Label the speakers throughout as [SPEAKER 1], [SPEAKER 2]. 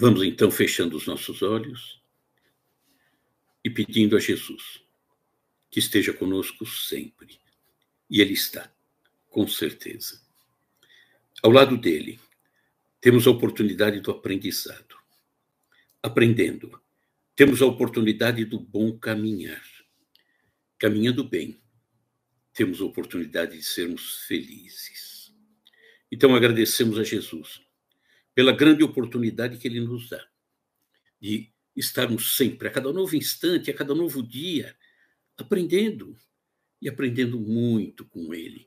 [SPEAKER 1] Vamos então fechando os nossos olhos e pedindo a Jesus que esteja conosco sempre. E Ele está, com certeza. Ao lado dele, temos a oportunidade do aprendizado. Aprendendo, temos a oportunidade do bom caminhar. Caminhando bem, temos a oportunidade de sermos felizes. Então agradecemos a Jesus pela grande oportunidade que ele nos dá de estarmos sempre, a cada novo instante, a cada novo dia, aprendendo e aprendendo muito com ele.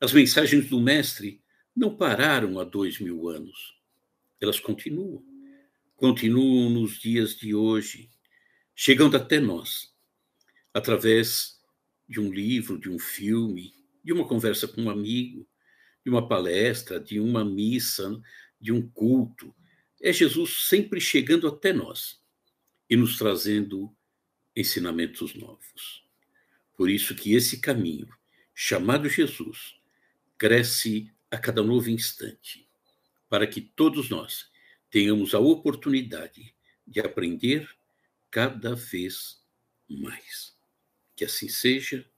[SPEAKER 1] As mensagens do Mestre não pararam há dois mil anos, elas continuam, continuam nos dias de hoje, chegando até nós, através de um livro, de um filme, de uma conversa com um amigo, de uma palestra, de uma missa, de um culto. É Jesus sempre chegando até nós e nos trazendo ensinamentos novos. Por isso que esse caminho, chamado Jesus, cresce a cada novo instante, para que todos nós tenhamos a oportunidade de aprender cada vez mais. Que assim seja,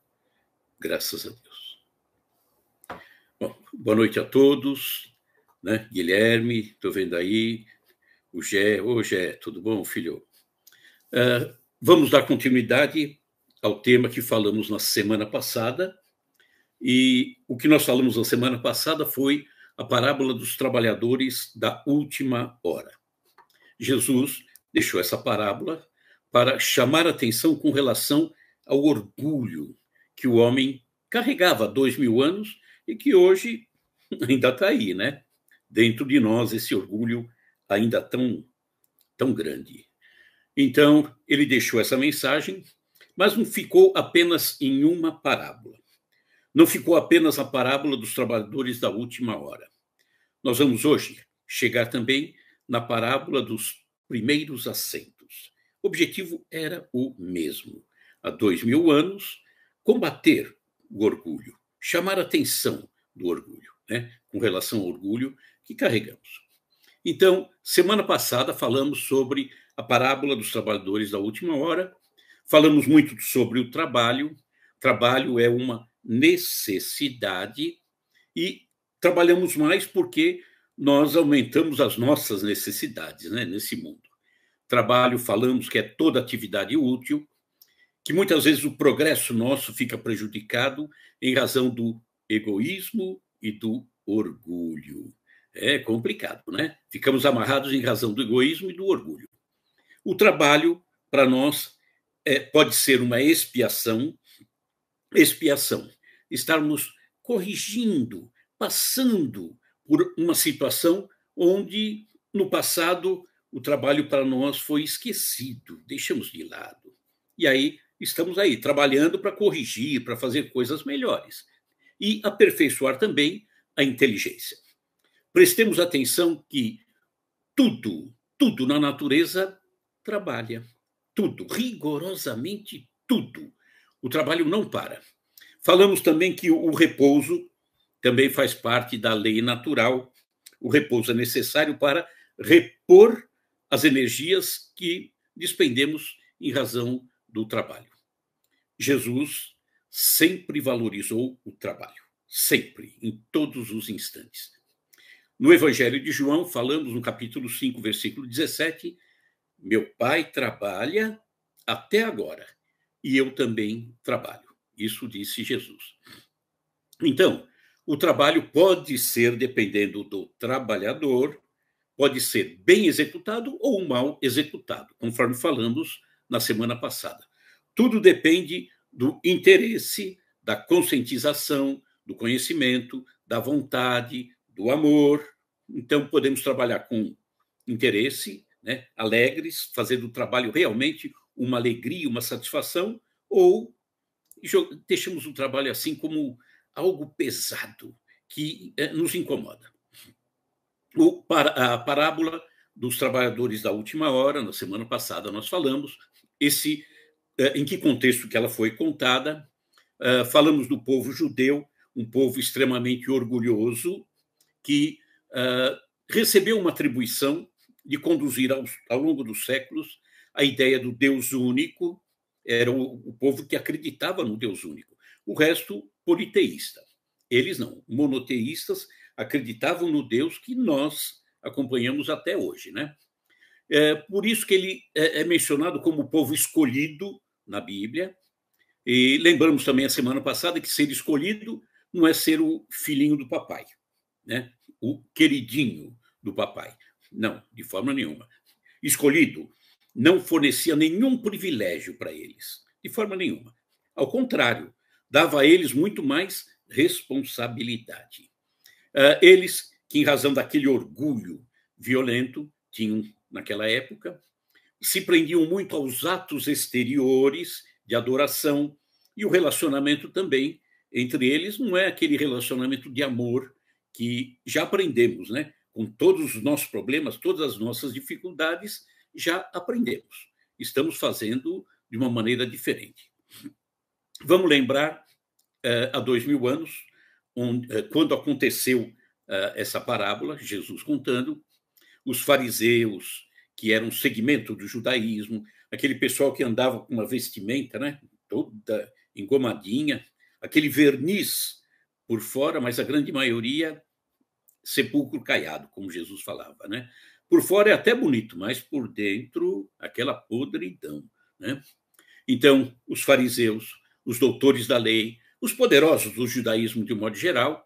[SPEAKER 1] graças a Deus. Bom, boa noite a todos né? Guilherme, estou vendo aí, o Gé, ô Gé, tudo bom, filho? Uh, vamos dar continuidade ao tema que falamos na semana passada. E o que nós falamos na semana passada foi a parábola dos trabalhadores da última hora. Jesus deixou essa parábola para chamar atenção com relação ao orgulho que o homem carregava há dois mil anos e que hoje ainda está aí, né? dentro de nós esse orgulho ainda tão, tão grande. Então, ele deixou essa mensagem, mas não ficou apenas em uma parábola. Não ficou apenas a parábola dos trabalhadores da última hora. Nós vamos hoje chegar também na parábola dos primeiros assentos. O objetivo era o mesmo. Há dois mil anos, combater o orgulho, chamar a atenção do orgulho. Né? Com relação ao orgulho, que carregamos. Então, semana passada falamos sobre a parábola dos trabalhadores da última hora, falamos muito sobre o trabalho. Trabalho é uma necessidade e trabalhamos mais porque nós aumentamos as nossas necessidades né, nesse mundo. Trabalho, falamos que é toda atividade útil, que muitas vezes o progresso nosso fica prejudicado em razão do egoísmo e do orgulho. É complicado, né? Ficamos amarrados em razão do egoísmo e do orgulho. O trabalho, para nós, é, pode ser uma expiação. Expiação. Estarmos corrigindo, passando por uma situação onde, no passado, o trabalho para nós foi esquecido, deixamos de lado. E aí estamos aí trabalhando para corrigir, para fazer coisas melhores e aperfeiçoar também a inteligência. Prestemos atenção que tudo, tudo na natureza trabalha. Tudo, rigorosamente tudo. O trabalho não para. Falamos também que o repouso também faz parte da lei natural. O repouso é necessário para repor as energias que despendemos em razão do trabalho. Jesus sempre valorizou o trabalho, sempre, em todos os instantes. No Evangelho de João, falamos no capítulo 5, versículo 17: Meu pai trabalha até agora e eu também trabalho. Isso disse Jesus. Então, o trabalho pode ser, dependendo do trabalhador, pode ser bem executado ou mal executado, conforme falamos na semana passada. Tudo depende do interesse, da conscientização, do conhecimento, da vontade, do amor. Então, podemos trabalhar com interesse, né, alegres, fazer do trabalho realmente uma alegria, uma satisfação, ou deixamos o trabalho assim como algo pesado que eh, nos incomoda. O, para, a parábola dos trabalhadores da última hora, na semana passada nós falamos, esse eh, em que contexto que ela foi contada, ah, falamos do povo judeu, um povo extremamente orgulhoso, que uh, recebeu uma atribuição de conduzir ao, ao, longo dos séculos a ideia do Deus único, era o, o povo que acreditava no Deus único, o resto politeísta. Eles não, monoteístas acreditavam no Deus que nós acompanhamos até hoje, né? É, por isso que ele é, é mencionado como povo escolhido na Bíblia. E lembramos também a semana passada que ser escolhido não é ser o filhinho do papai né, o queridinho do papai. Não, de forma nenhuma. Escolhido não fornecia nenhum privilégio para eles, de forma nenhuma. Ao contrário, dava a eles muito mais responsabilidade. Ah, eles, que em razão daquele orgulho violento tinham naquela época, se prendiam muito aos atos exteriores de adoração e o relacionamento também entre eles não é aquele relacionamento de amor que já aprendemos, né? Com todos os nossos problemas, todas as nossas dificuldades, já aprendemos. Estamos fazendo de uma maneira diferente. Vamos lembrar, eh, há dois mil anos, eh, quando aconteceu eh, essa parábola, Jesus contando, os fariseus, que eram um segmento do judaísmo, aquele pessoal que andava com uma vestimenta né, toda engomadinha, aquele verniz por fora, mas a grande maioria sepulcro caiado, como Jesus falava, né? Por fora é até bonito, mas por dentro aquela podridão, né? Então, os fariseus, os doutores da lei, os poderosos do judaísmo de um modo geral,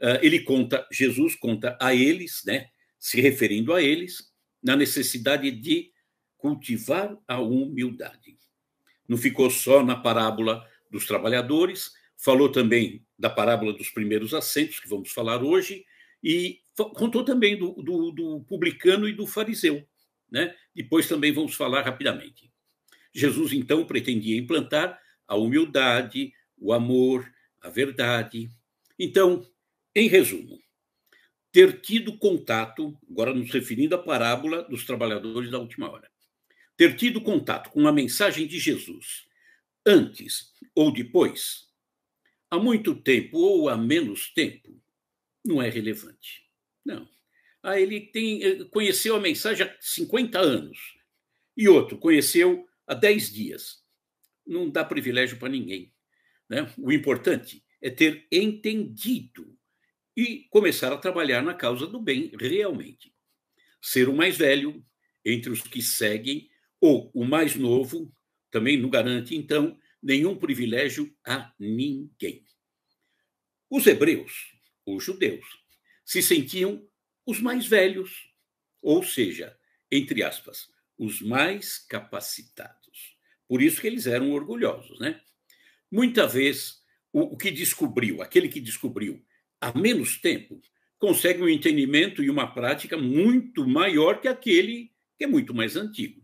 [SPEAKER 1] ah, ele conta, Jesus conta a eles, né? Se referindo a eles, na necessidade de cultivar a humildade. Não ficou só na parábola dos trabalhadores, falou também da parábola dos primeiros assentos, que vamos falar hoje, e contou também do, do, do publicano e do fariseu. Né? Depois também vamos falar rapidamente. Jesus, então, pretendia implantar a humildade, o amor, a verdade. Então, em resumo, ter tido contato, agora nos referindo à parábola dos trabalhadores da última hora, ter tido contato com a mensagem de Jesus antes ou depois há muito tempo ou há menos tempo, não é relevante. Não. Ah, ele tem, eh, conheceu a mensagem há 50 anos. E outro conheceu há 10 dias. Não dá privilégio para ninguém. Né? O importante é ter entendido e começar a trabalhar na causa do bem realmente. Ser o mais velho entre os que seguem, ou o mais novo, também não garante, então, nenhum privilégio a ninguém. Os hebreus, os judeus, se sentiam os mais velhos, ou seja, entre aspas, os mais capacitados. Por isso que eles eram orgulhosos, né? Muita vez o, o que descobriu, aquele que descobriu há menos tempo, consegue um entendimento e uma prática muito maior que aquele que é muito mais antigo.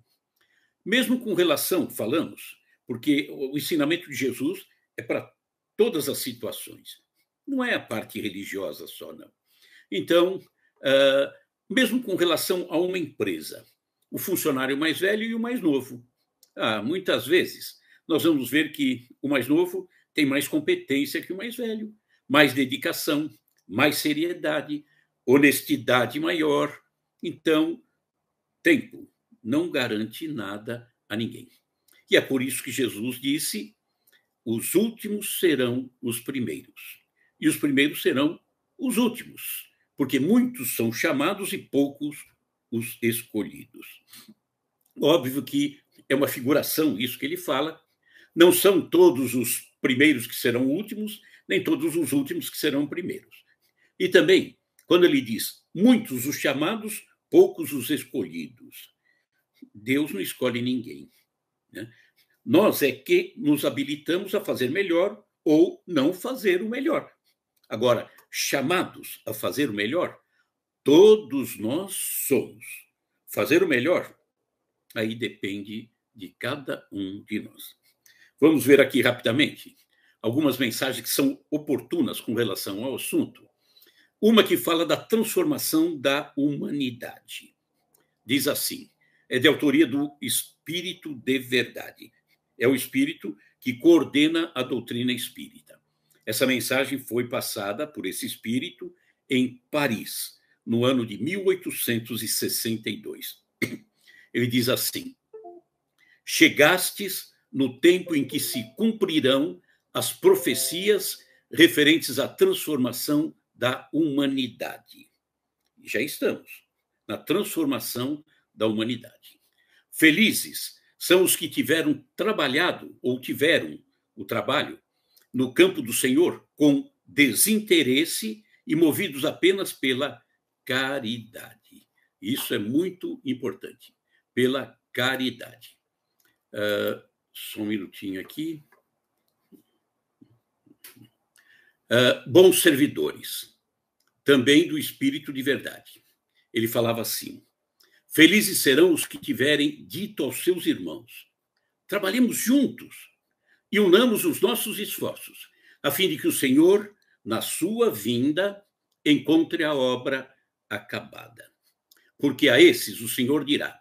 [SPEAKER 1] Mesmo com relação, falamos, porque o ensinamento de Jesus é para todas as situações, não é a parte religiosa só, não. Então, uh, mesmo com relação a uma empresa, o funcionário mais velho e o mais novo. Ah, muitas vezes nós vamos ver que o mais novo tem mais competência que o mais velho, mais dedicação, mais seriedade, honestidade maior. Então, tempo não garante nada a ninguém. E é por isso que Jesus disse: os últimos serão os primeiros, e os primeiros serão os últimos, porque muitos são chamados e poucos os escolhidos. Óbvio que é uma figuração isso que ele fala. Não são todos os primeiros que serão últimos, nem todos os últimos que serão primeiros. E também, quando ele diz muitos os chamados, poucos os escolhidos. Deus não escolhe ninguém. Né? Nós é que nos habilitamos a fazer melhor ou não fazer o melhor. Agora, chamados a fazer o melhor, todos nós somos. Fazer o melhor, aí depende de cada um de nós. Vamos ver aqui rapidamente algumas mensagens que são oportunas com relação ao assunto. Uma que fala da transformação da humanidade. Diz assim: é de autoria do espírito de verdade. É o espírito que coordena a doutrina espírita. Essa mensagem foi passada por esse espírito em Paris, no ano de 1862. Ele diz assim: Chegastes no tempo em que se cumprirão as profecias referentes à transformação da humanidade. Já estamos na transformação da humanidade. Felizes são os que tiveram trabalhado ou tiveram o trabalho no campo do Senhor com desinteresse e movidos apenas pela caridade. Isso é muito importante, pela caridade. Uh, só um minutinho aqui. Uh, bons servidores, também do espírito de verdade. Ele falava assim: Felizes serão os que tiverem dito aos seus irmãos: trabalhemos juntos e unamos os nossos esforços, a fim de que o Senhor, na sua vinda, encontre a obra acabada. Porque a esses o Senhor dirá: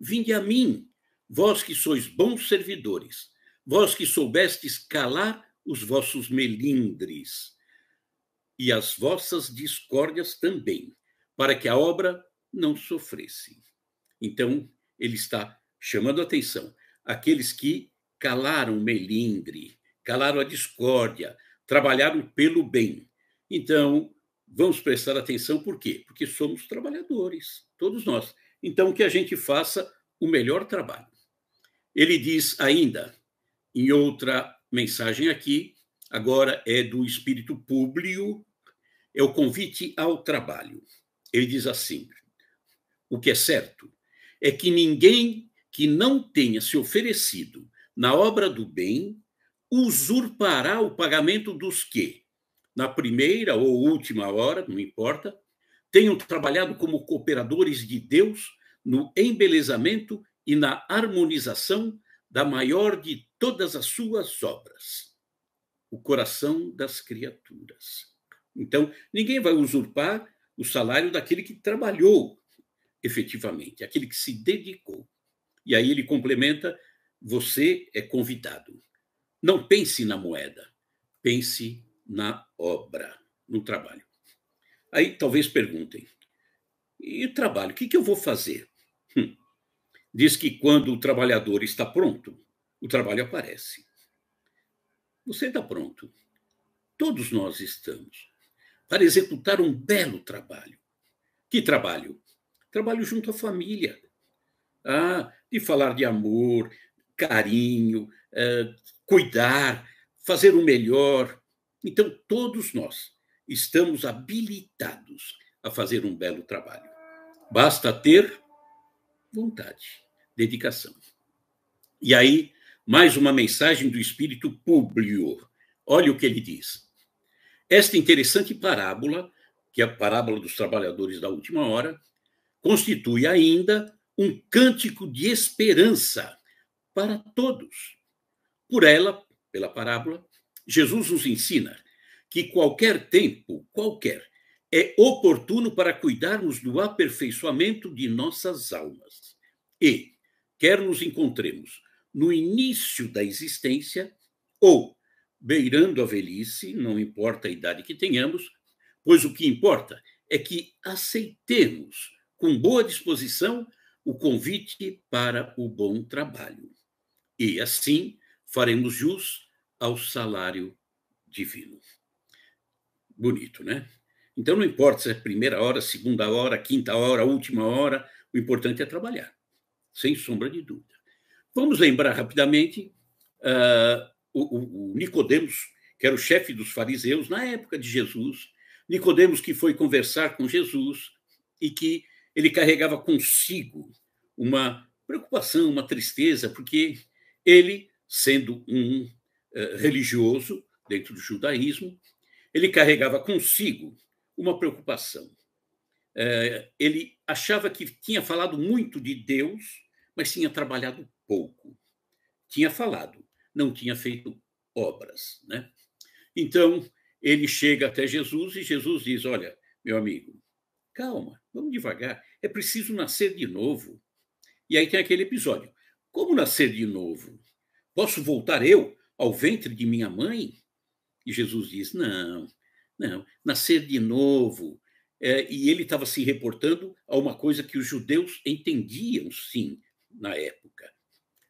[SPEAKER 1] Vinde a mim, vós que sois bons servidores, vós que soubestes calar os vossos melindres e as vossas discórdias também, para que a obra não sofressem. Então, ele está chamando atenção aqueles que calaram o melindre, calaram a discórdia, trabalharam pelo bem. Então, vamos prestar atenção por quê? Porque somos trabalhadores, todos nós. Então, que a gente faça o melhor trabalho. Ele diz ainda, em outra mensagem aqui, agora é do espírito público, é o convite ao trabalho. Ele diz assim: o que é certo é que ninguém que não tenha se oferecido na obra do bem usurpará o pagamento dos que, na primeira ou última hora, não importa, tenham trabalhado como cooperadores de Deus no embelezamento e na harmonização da maior de todas as suas obras, o coração das criaturas. Então, ninguém vai usurpar o salário daquele que trabalhou efetivamente, aquele que se dedicou. E aí ele complementa: você é convidado. Não pense na moeda, pense na obra, no trabalho. Aí talvez perguntem: e o trabalho? O que, eu vou fazer? Hum. Diz que quando o trabalhador está pronto, o trabalho aparece. Você está pronto. Todos nós estamos para executar um belo trabalho. Que trabalho? trabalho junto à família, ah, de falar de amor, carinho, ah, cuidar, fazer o melhor. Então, todos nós estamos habilitados a fazer um belo trabalho. Basta ter vontade, dedicação. E aí, mais uma mensagem do Espírito Públio. Olha o que ele diz. Esta interessante parábola, que é a parábola dos trabalhadores da última hora, constitui ainda um cântico de esperança para todos. Por ela, pela parábola, Jesus nos ensina que qualquer tempo, qualquer, é oportuno para cuidarmos do aperfeiçoamento de nossas almas. E, quer nos encontremos no início da existência ou beirando a velhice, não importa a idade que tenhamos, pois o que importa é que aceitemos com boa disposição, o convite para o bom trabalho. E assim faremos jus ao salário divino. Bonito, né? Então não importa se é primeira hora, segunda hora, quinta hora, última hora, o importante é trabalhar, sem sombra de dúvida. Vamos lembrar rapidamente uh, o, o Nicodemos, que era o chefe dos fariseus na época de Jesus, Nicodemos que foi conversar com Jesus e que ele carregava consigo uma preocupação, uma tristeza, porque ele, sendo um eh, religioso dentro do judaísmo, ele carregava consigo uma preocupação. Eh, ele achava que tinha falado muito de Deus, mas tinha trabalhado pouco. Tinha falado, não tinha feito obras. Né? Então, ele chega até Jesus e Jesus diz: Olha, meu amigo, Calma, vamos devagar. É preciso nascer de novo. E aí tem aquele episódio. Como nascer de novo? Posso voltar eu ao ventre de minha mãe? E Jesus diz: não, não, nascer de novo. É, e ele estava se reportando a uma coisa que os judeus entendiam, sim, na época: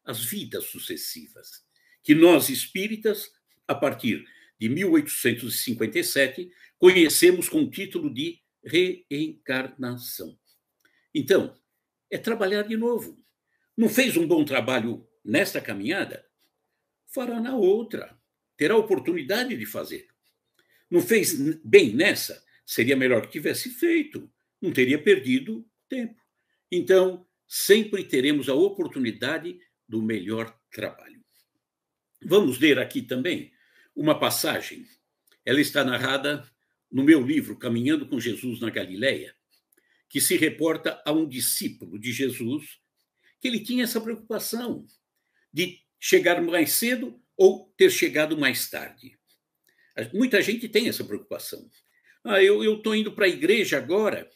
[SPEAKER 1] as vidas sucessivas. Que nós espíritas, a partir de 1857, conhecemos com o título de reencarnação. Então, é trabalhar de novo. Não fez um bom trabalho nesta caminhada? Fará na outra. Terá oportunidade de fazer. Não fez bem nessa? Seria melhor que tivesse feito. Não teria perdido tempo. Então, sempre teremos a oportunidade do melhor trabalho. Vamos ler aqui também uma passagem. Ela está narrada no meu livro Caminhando com Jesus na Galileia, que se reporta a um discípulo de Jesus, que ele tinha essa preocupação de chegar mais cedo ou ter chegado mais tarde. Muita gente tem essa preocupação. Ah, eu estou indo para a igreja agora.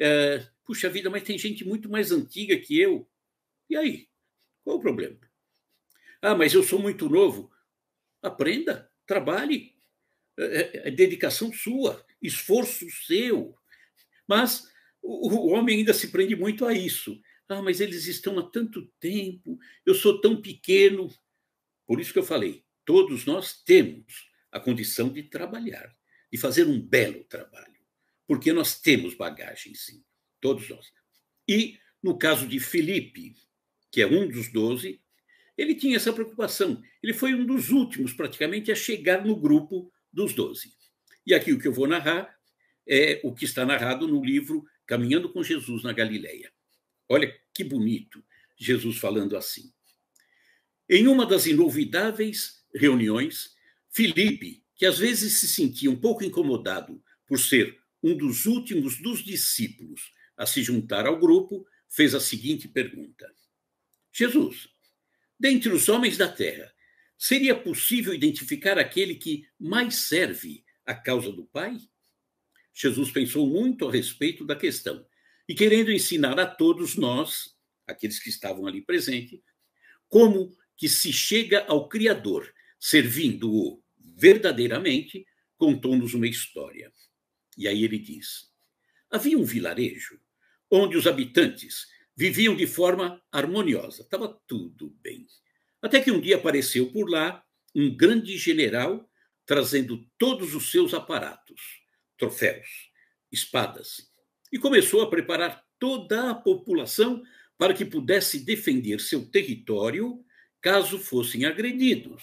[SPEAKER 1] É, puxa vida, mas tem gente muito mais antiga que eu. E aí? Qual o problema? Ah, mas eu sou muito novo. Aprenda, trabalhe, é, é, é dedicação sua, esforço seu. Mas o, o homem ainda se prende muito a isso. Ah, mas eles estão há tanto tempo, eu sou tão pequeno. Por isso que eu falei, todos nós temos a condição de trabalhar, de fazer um belo trabalho, porque nós temos bagagem, sim, todos nós. E no caso de Felipe, que é um dos doze, ele tinha essa preocupação. Ele foi um dos últimos, praticamente, a chegar no grupo dos Doze. E aqui o que eu vou narrar é o que está narrado no livro Caminhando com Jesus na Galileia. Olha que bonito Jesus falando assim. Em uma das inolvidáveis reuniões, Filipe, que às vezes se sentia um pouco incomodado por ser um dos últimos dos discípulos a se juntar ao grupo, fez a seguinte pergunta: Jesus, dentre os homens da terra, Seria possível identificar aquele que mais serve à causa do Pai? Jesus pensou muito a respeito da questão e, querendo ensinar a todos nós, aqueles que estavam ali presentes, como que se chega ao Criador, servindo-o verdadeiramente, contou-nos uma história. E aí ele diz: havia um vilarejo onde os habitantes viviam de forma harmoniosa, estava tudo bem até que um dia apareceu por lá um grande general trazendo todos os seus aparatos, troféus, espadas, e começou a preparar toda a população para que pudesse defender seu território caso fossem agredidos.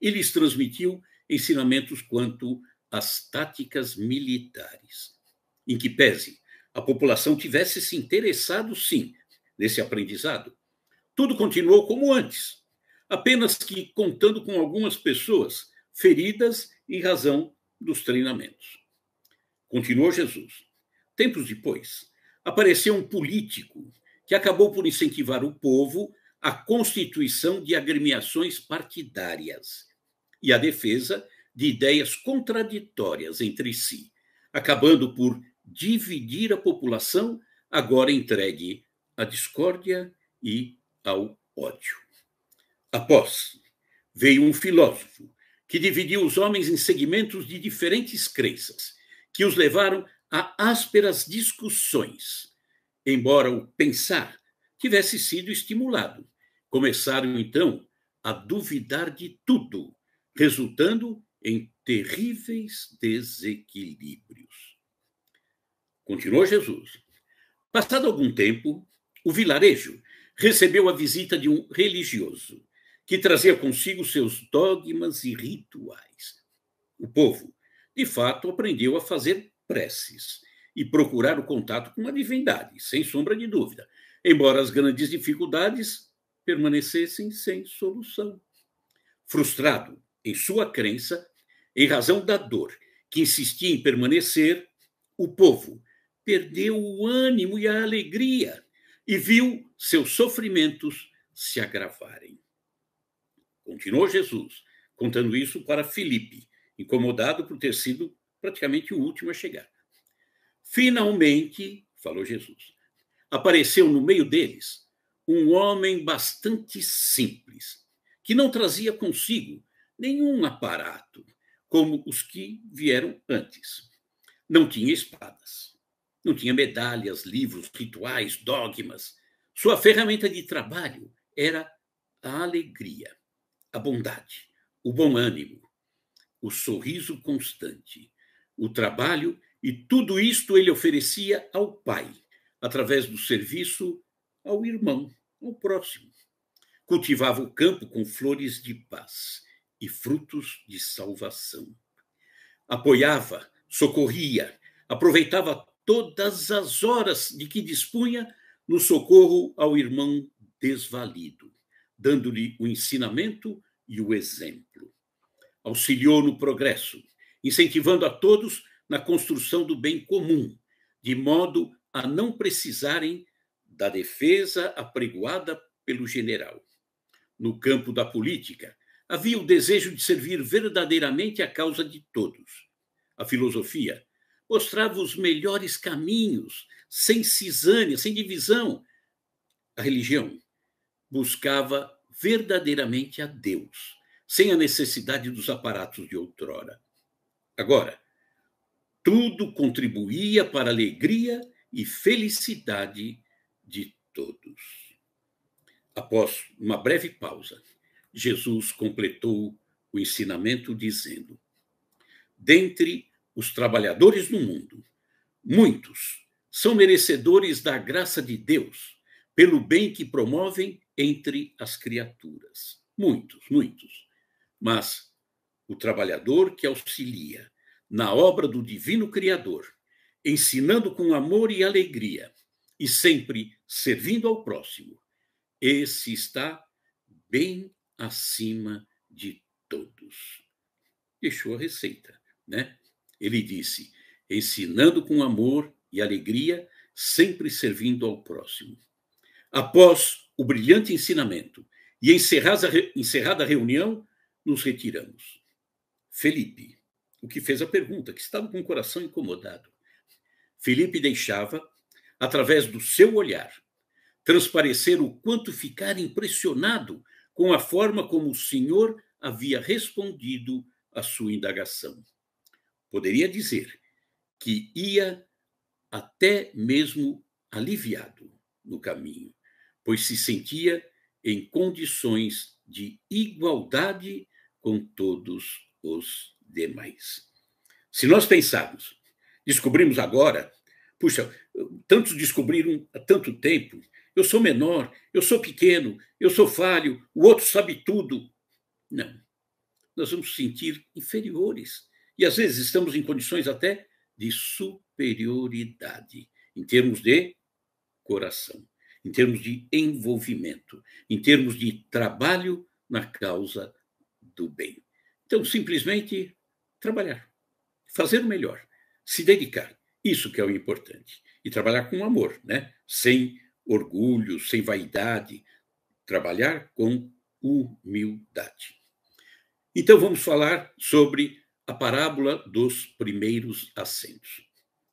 [SPEAKER 1] E lhes transmitiu ensinamentos quanto às táticas militares, em que pese a população tivesse se interessado, sim, nesse aprendizado. Tudo continuou como antes, apenas que contando com algumas pessoas feridas em razão dos treinamentos. Continuou Jesus. Tempos depois, apareceu um político que acabou por incentivar o povo à constituição de agremiações partidárias e à defesa de ideias contraditórias entre si, acabando por dividir a população agora entregue à discórdia e ao ódio. Após, veio um filósofo que dividiu os homens em segmentos de diferentes crenças, que os levaram a ásperas discussões, embora o pensar tivesse sido estimulado. Começaram, então, a duvidar de tudo, resultando em terríveis desequilíbrios. Continuou Jesus. Passado algum tempo, o vilarejo recebeu a visita de um religioso que trazia consigo seus dogmas e rituais. O povo, de fato, aprendeu a fazer preces e procurar o contato com a divindade, sem sombra de dúvida, embora as grandes dificuldades permanecessem sem solução. Frustrado em sua crença, em razão da dor que insistia em permanecer, o povo perdeu o ânimo e a alegria e viu seus sofrimentos se agravarem. Continuou Jesus, contando isso para Filipe, incomodado por ter sido praticamente o último a chegar. Finalmente, falou Jesus, apareceu no meio deles um homem bastante simples, que não trazia consigo nenhum aparato, como os que vieram antes. Não tinha espadas, não tinha medalhas, livros, rituais, dogmas. Sua ferramenta de trabalho era a alegria a bondade, o bom ânimo, o sorriso constante, o trabalho e tudo isto ele oferecia ao Pai, através do serviço ao irmão, ao próximo. Cultivava o campo com flores de paz e frutos de salvação. Apoiava, socorria, aproveitava todas as horas de que dispunha no socorro ao irmão desvalido dando-lhe o ensinamento e o exemplo. Auxiliou no progresso, incentivando a todos na construção do bem comum, de modo a não precisarem da defesa apregoada pelo general. No campo da política, havia o desejo de servir verdadeiramente a causa de todos. A filosofia mostrava os melhores caminhos, sem cisânia, sem divisão. A religião buscava verdadeiramente a Deus, sem a necessidade dos aparatos de outrora. Agora, tudo contribuía para a alegria e felicidade de todos. Após uma breve pausa, Jesus completou o ensinamento dizendo: Dentre os trabalhadores no mundo, muitos são merecedores da graça de Deus pelo bem que promovem entre as criaturas. Muitos, muitos. Mas o trabalhador que auxilia na obra do Divino Criador, ensinando com amor e alegria e sempre servindo ao próximo, esse está bem acima de todos. Deixou a receita, né? Ele disse: ensinando com amor e alegria, sempre servindo ao próximo. Após o brilhante ensinamento e, encerrada, encerrada a reunião, nos retiramos. Felipe, o que fez a pergunta, que estava com o coração incomodado. Felipe deixava, através do seu olhar, transparecer o quanto ficar impressionado com a forma como o senhor havia respondido à sua indagação. Poderia dizer que ia até mesmo aliviado no caminho pois se sentia em condições de igualdade com todos os demais. Se nós pensarmos, descobrimos agora, puxa, tantos descobriram há tanto tempo, eu sou menor, eu sou pequeno, eu sou falho, o outro sabe tudo. Não. Nós vamos sentir inferiores. E às vezes estamos em condições até de superioridade, em termos de coração em termos de envolvimento, em termos de trabalho na causa do bem. Então, simplesmente trabalhar, fazer o melhor, se dedicar. Isso que é o importante. E trabalhar com amor, né? Sem orgulho, sem vaidade. Trabalhar com humildade. Então, vamos falar sobre a parábola dos primeiros assentos.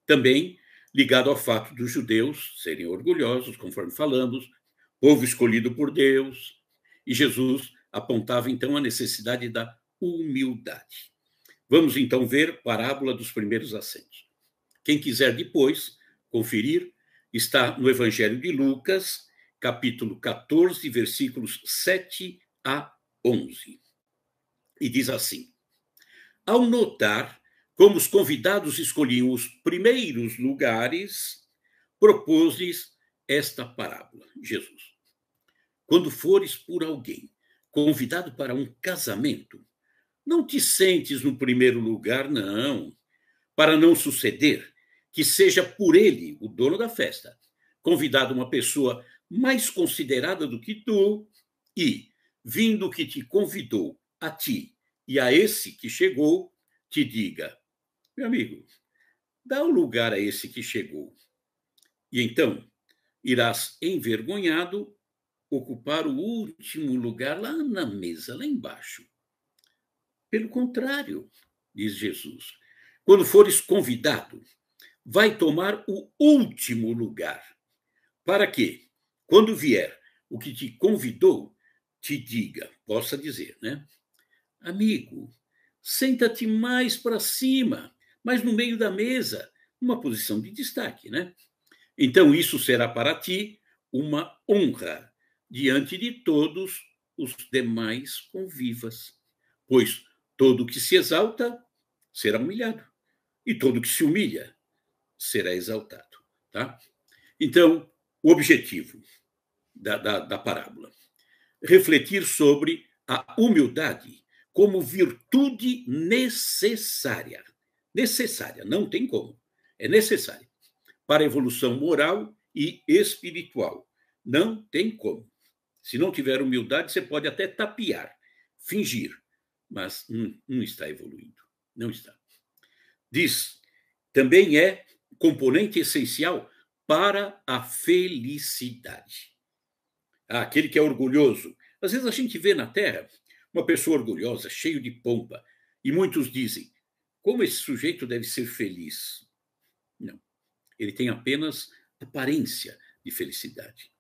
[SPEAKER 1] Também ligado ao fato dos judeus serem orgulhosos, conforme falamos, povo escolhido por Deus, e Jesus apontava então a necessidade da humildade. Vamos então ver a parábola dos primeiros assentos. Quem quiser depois conferir, está no Evangelho de Lucas, capítulo 14, versículos 7 a 11. E diz assim: Ao notar como os convidados escolhiam os primeiros lugares, propôs-lhes esta parábola: Jesus, quando fores por alguém convidado para um casamento, não te sentes no primeiro lugar, não, para não suceder que seja por ele, o dono da festa, convidado uma pessoa mais considerada do que tu, e, vindo que te convidou a ti e a esse que chegou, te diga: meu amigo, dá o lugar a esse que chegou. E então irás envergonhado ocupar o último lugar lá na mesa, lá embaixo. Pelo contrário, diz Jesus, quando fores convidado, vai tomar o último lugar, para que, quando vier o que te convidou, te diga, possa dizer, né? Amigo, senta-te mais para cima mas no meio da mesa, numa posição de destaque. Né? Então, isso será para ti uma honra diante de todos os demais convivas, pois todo que se exalta será humilhado, e todo que se humilha será exaltado. Tá? Então, o objetivo da, da, da parábola: refletir sobre a humildade como virtude necessária necessária, não tem como, é necessária para a evolução moral e espiritual. Não tem como. Se não tiver humildade, você pode até tapear, fingir, mas não, não está evoluindo. Não está. Diz, também é componente essencial para a felicidade. Ah, aquele que é orgulhoso. Às vezes a gente vê na Terra uma pessoa orgulhosa, cheio de pompa, e muitos dizem: como esse sujeito deve ser feliz? Não. Ele tem apenas aparência de felicidade.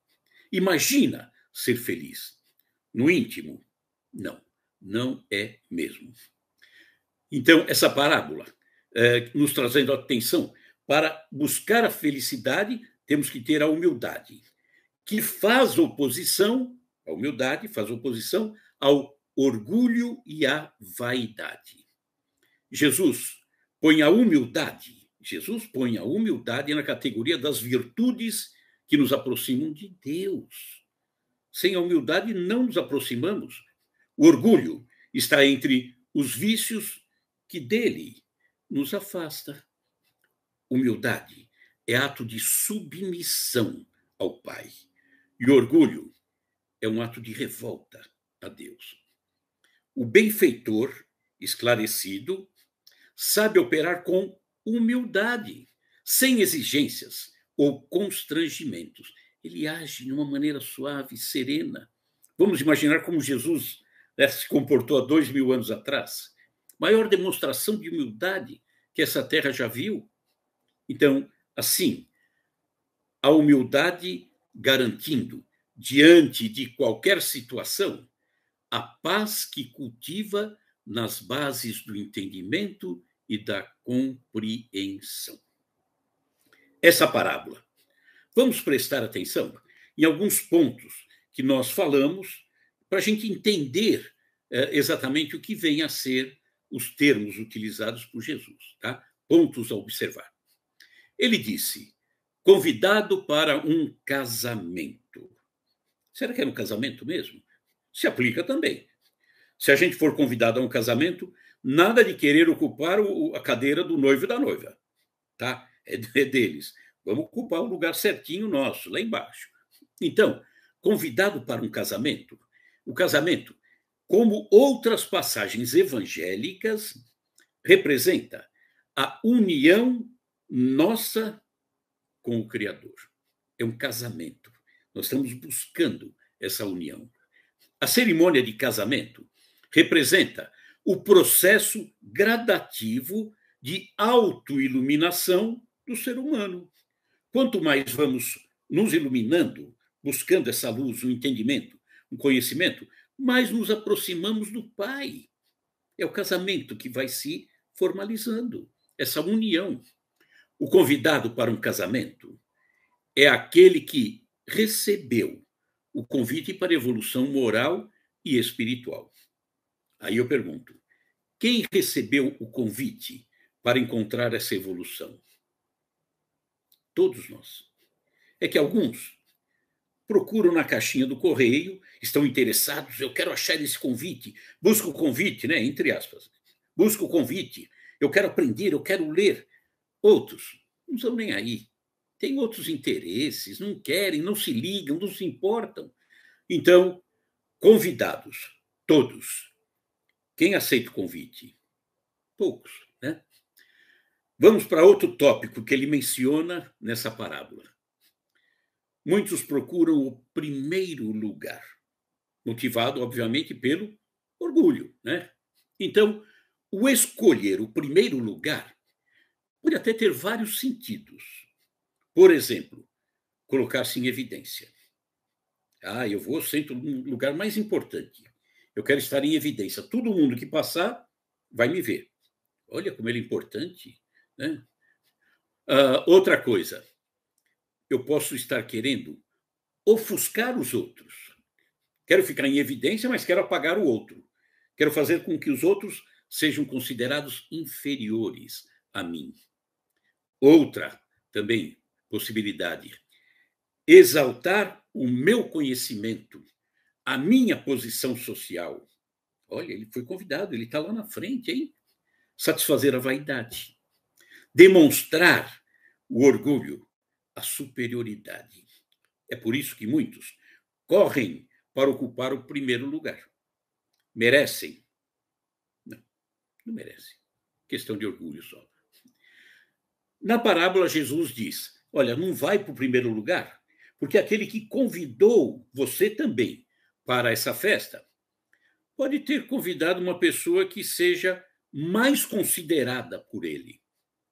[SPEAKER 1] Imagina ser feliz. No íntimo, não. Não é mesmo. Então, essa parábola, eh, nos trazendo a atenção, para buscar a felicidade, temos que ter a humildade, que faz oposição, a humildade faz oposição ao orgulho e à vaidade. Jesus põe a humildade, Jesus põe a humildade na categoria das virtudes que nos aproximam de Deus. Sem a humildade não nos aproximamos. O orgulho está entre os vícios que dele nos afasta. Humildade é ato de submissão ao Pai. E orgulho é um ato de revolta a Deus. O benfeitor esclarecido sabe operar com humildade, sem exigências ou constrangimentos. Ele age de uma maneira suave, serena. Vamos imaginar como Jesus né, se comportou há dois mil anos atrás. Maior demonstração de humildade que essa terra já viu. Então, assim, a humildade garantindo, diante de qualquer situação, a paz que cultiva nas bases do entendimento e da compreensão. Essa parábola. Vamos prestar atenção em alguns pontos que nós falamos para a gente entender eh, exatamente o que vem a ser os termos utilizados por Jesus. Tá? Pontos a observar. Ele disse: convidado para um casamento. Será que era é um casamento mesmo? Se aplica também. Se a gente for convidado a um casamento, nada de querer ocupar o, a cadeira do noivo e da noiva, tá? É, é deles. Vamos ocupar o um lugar certinho nosso, lá embaixo. Então, convidado para um casamento, o casamento, como outras passagens evangélicas, representa a união nossa com o Criador. É um casamento. Nós estamos buscando essa união. A cerimônia de casamento representa o processo gradativo de autoiluminação do ser humano. Quanto mais vamos nos iluminando, buscando essa luz, o um entendimento, o um conhecimento, mais nos aproximamos do Pai. É o casamento que vai se formalizando, essa união. O convidado para um casamento é aquele que recebeu o convite para evolução moral e espiritual. Aí eu pergunto: quem recebeu o convite para encontrar essa evolução? Todos nós. É que alguns procuram na caixinha do correio, estão interessados, eu quero achar esse convite, busco o convite, né, entre aspas. Busco o convite, eu quero aprender, eu quero ler. Outros não são nem aí. Têm outros interesses, não querem, não se ligam, não se importam. Então, convidados todos quem aceita o convite? Poucos, né? Vamos para outro tópico que ele menciona nessa parábola. Muitos procuram o primeiro lugar, motivado, obviamente, pelo orgulho, né? Então, o escolher o primeiro lugar pode até ter vários sentidos. Por exemplo, colocar-se em evidência. Ah, eu vou, sento no lugar mais importante. Eu quero estar em evidência. Todo mundo que passar vai me ver. Olha como ele é importante. Né? Uh, outra coisa, eu posso estar querendo ofuscar os outros. Quero ficar em evidência, mas quero apagar o outro. Quero fazer com que os outros sejam considerados inferiores a mim. Outra também possibilidade, exaltar o meu conhecimento a minha posição social. Olha, ele foi convidado, ele está lá na frente, hein? Satisfazer a vaidade, demonstrar o orgulho, a superioridade. É por isso que muitos correm para ocupar o primeiro lugar. Merecem? Não, não merecem. Questão de orgulho só. Na parábola, Jesus diz: Olha, não vai para o primeiro lugar, porque aquele que convidou você também para essa festa, pode ter convidado uma pessoa que seja mais considerada por ele,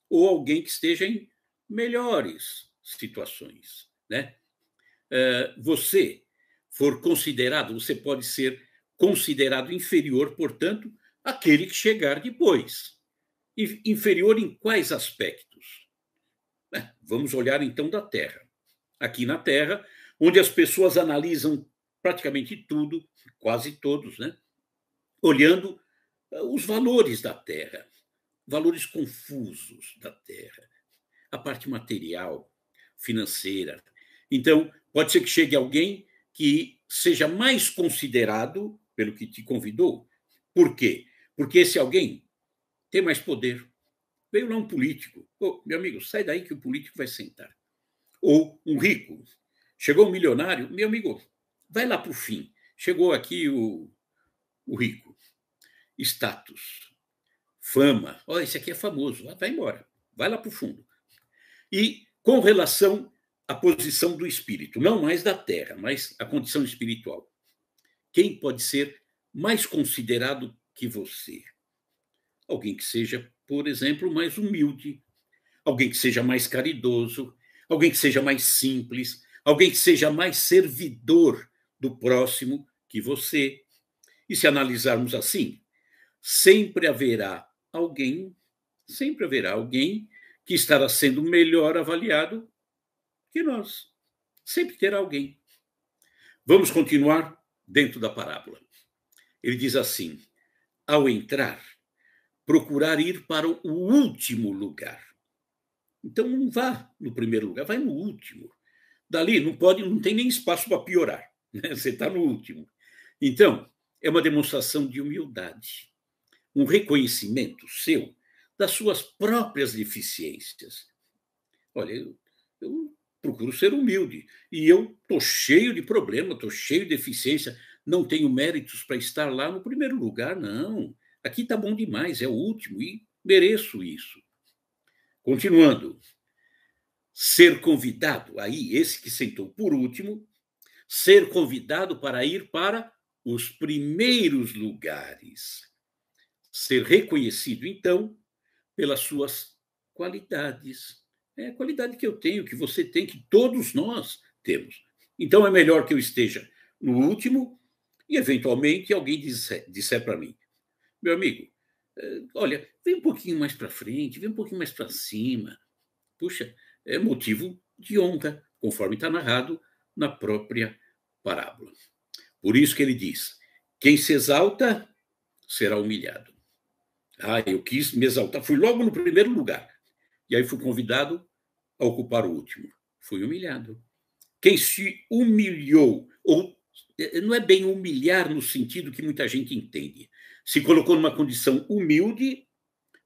[SPEAKER 1] ou alguém que esteja em melhores situações. Né? Eh, você for considerado, você pode ser considerado inferior, portanto, àquele que chegar depois. Inferior em quais aspectos? Vamos olhar então da Terra. Aqui na Terra, onde as pessoas analisam praticamente tudo, quase todos, né? olhando eh, os valores da terra, valores confusos da terra, a parte material, financeira. Então, pode ser que chegue alguém que seja mais considerado pelo que te convidou. Por quê? Porque esse alguém tem mais poder. Veio lá um político. Oh, meu amigo, sai daí que o político vai sentar. Ou um rico. Chegou um milionário. Meu amigo, Vai lá para o fim. Chegou aqui o, o rico. Status, fama. Ó, oh, esse aqui é famoso. vai embora. Vai lá para o fundo. E com relação à posição do espírito, não mais da terra, mas a condição espiritual. Quem pode ser mais considerado que você? Alguém que seja, por exemplo, mais humilde, alguém que seja mais caridoso, alguém que seja mais simples, alguém que seja mais servidor do próximo que você. E se analisarmos assim, sempre haverá alguém, sempre haverá alguém que estará sendo melhor avaliado que nós. Sempre terá alguém. Vamos continuar dentro da parábola. Ele diz assim: ao entrar, procurar ir para o último lugar. Então não vá no primeiro lugar, vai no último. Dali não pode, não tem nem espaço para piorar. Né? Você está no último. Então, é uma demonstração de humildade, um reconhecimento seu das suas próprias deficiências. Olha, eu, eu procuro ser humilde e eu estou cheio de problema, estou cheio de deficiência, não tenho méritos para estar lá no primeiro lugar, não. Aqui está bom demais, é o último e mereço isso. Continuando, ser convidado, aí esse que sentou por último, ser convidado para ir para os primeiros lugares, ser reconhecido, então, pelas suas qualidades. É a qualidade que eu tenho, que você tem, que todos nós temos. Então, é melhor que eu esteja no último e, eventualmente, alguém disser, disser para mim: meu amigo, eh, olha, vem um pouquinho mais para frente, vem um pouquinho mais para cima. Puxa, é motivo de honra, conforme está narrado na própria parábola. Por isso que ele diz: quem se exalta será humilhado. Ah, eu quis me exaltar, fui logo no primeiro lugar. E aí fui convidado a ocupar o último. Fui humilhado. Quem se humilhou, ou é, é, não é bem humilhar no sentido que muita gente entende. Se colocou numa condição humilde,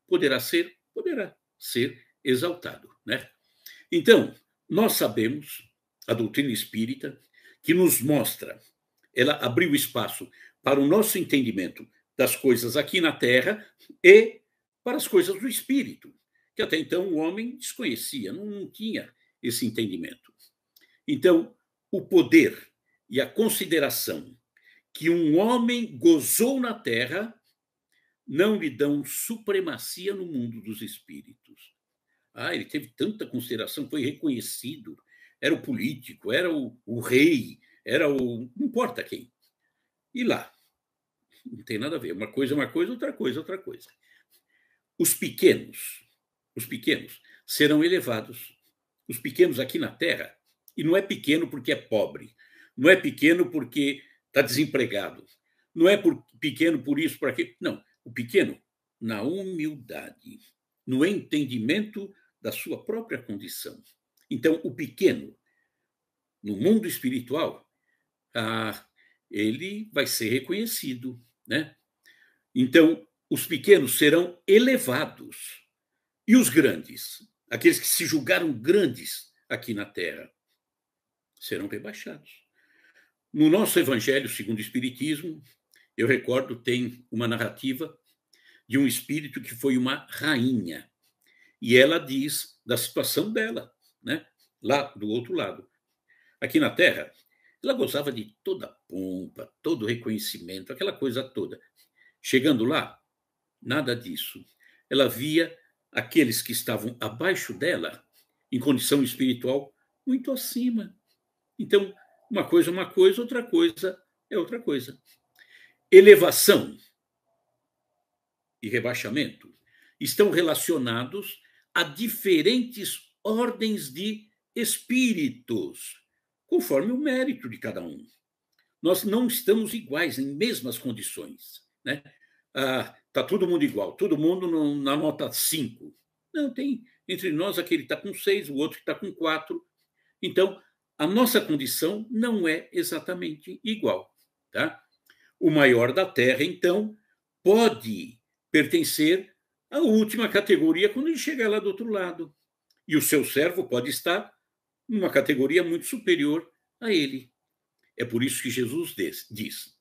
[SPEAKER 1] poderá ser, poderá ser exaltado, né? Então, nós sabemos a doutrina espírita, que nos mostra, ela abriu espaço para o nosso entendimento das coisas aqui na Terra e para as coisas do espírito, que até então o homem desconhecia, não, não tinha esse entendimento. Então, o poder e a consideração que um homem gozou na Terra não lhe dão supremacia no mundo dos espíritos. Ah, ele teve tanta consideração, foi reconhecido, era o político, era o, o rei, era o. não importa quem. E lá? Não tem nada a ver. Uma coisa é uma coisa, outra coisa, é outra coisa. Os pequenos, os pequenos, serão elevados. Os pequenos aqui na Terra, e não é pequeno porque é pobre, não é pequeno porque está desempregado, não é por, pequeno por isso, por aquilo. Não, o pequeno na humildade, no entendimento da sua própria condição então, o pequeno, no mundo espiritual, ah, ele vai ser reconhecido. Né? Então, os pequenos serão elevados. E os grandes, aqueles que se julgaram grandes aqui na terra, serão rebaixados. No nosso Evangelho segundo o Espiritismo, eu recordo, tem uma narrativa de um espírito que foi uma rainha. E ela diz da situação dela né? lá do outro lado. Aqui na Terra, ela gozava de toda a pompa, todo o reconhecimento, aquela coisa toda. Chegando lá, nada disso. Ela via aqueles que estavam abaixo dela, em condição espiritual, muito acima. Então, uma coisa é uma coisa, outra coisa é outra coisa. Elevação e rebaixamento estão relacionados a diferentes ordens de espíritos, conforme o mérito de cada um. Nós não estamos iguais, em mesmas condições. Né? Ah, tá todo mundo igual, todo mundo no, na nota 5. Não, tem entre nós aquele que está com 6, o outro que está com 4. Então, a nossa condição não é exatamente igual. Tá? O maior da Terra, então, pode pertencer à última categoria quando ele chegar lá do outro lado e o seu servo pode estar numa categoria muito superior a ele. É por isso que Jesus diz: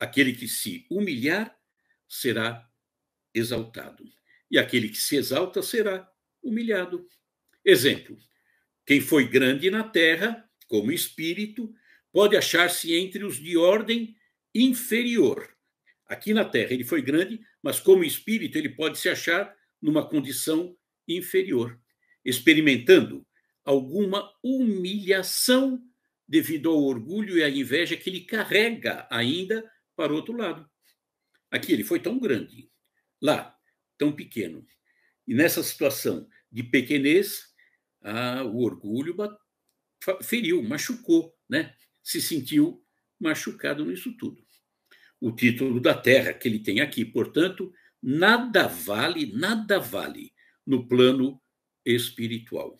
[SPEAKER 1] aquele que se humilhar será exaltado, e aquele que se exalta será humilhado. Exemplo: quem foi grande na terra, como espírito, pode achar-se entre os de ordem inferior. Aqui na terra ele foi grande, mas como espírito ele pode se achar numa condição inferior experimentando alguma humilhação devido ao orgulho e à inveja que ele carrega ainda para o outro lado. Aqui ele foi tão grande, lá tão pequeno. E nessa situação de pequenez, ah, o orgulho feriu, machucou, né? Se sentiu machucado nisso tudo. O título da terra que ele tem aqui, portanto, nada vale, nada vale no plano espiritual.